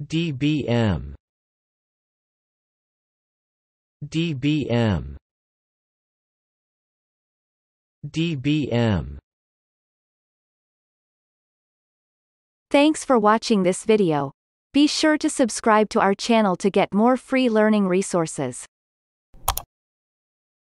dBm dBm dBm Thanks for watching this video. Be sure to subscribe to our channel to get more free learning resources.